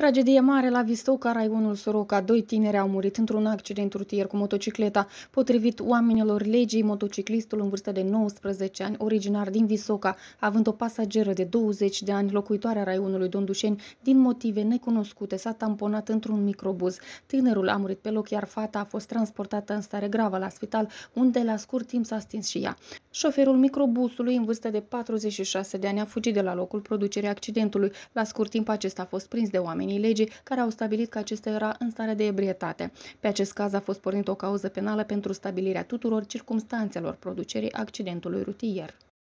Tragedie mare la Vistou, Caraiunul Soroca. Doi tineri au murit într-un accident rutier cu motocicleta. Potrivit oamenilor legii, motociclistul în vârstă de 19 ani, originar din Visoca, având o pasageră de 20 de ani, locuitoarea Raiunului Dondușeni, din motive necunoscute, s-a tamponat într-un microbuz. Tânărul a murit pe loc, iar fata a fost transportată în stare gravă la spital, unde la scurt timp s-a stins și ea. Șoferul microbusului, în vârstă de 46 de ani, a fugit de la locul producerii accidentului. La scurt timp acesta a fost prins de oameni domeniei legii care au stabilit că acesta era în stare de ebrietate. Pe acest caz a fost pornit o cauză penală pentru stabilirea tuturor circumstanțelor producerii accidentului rutier.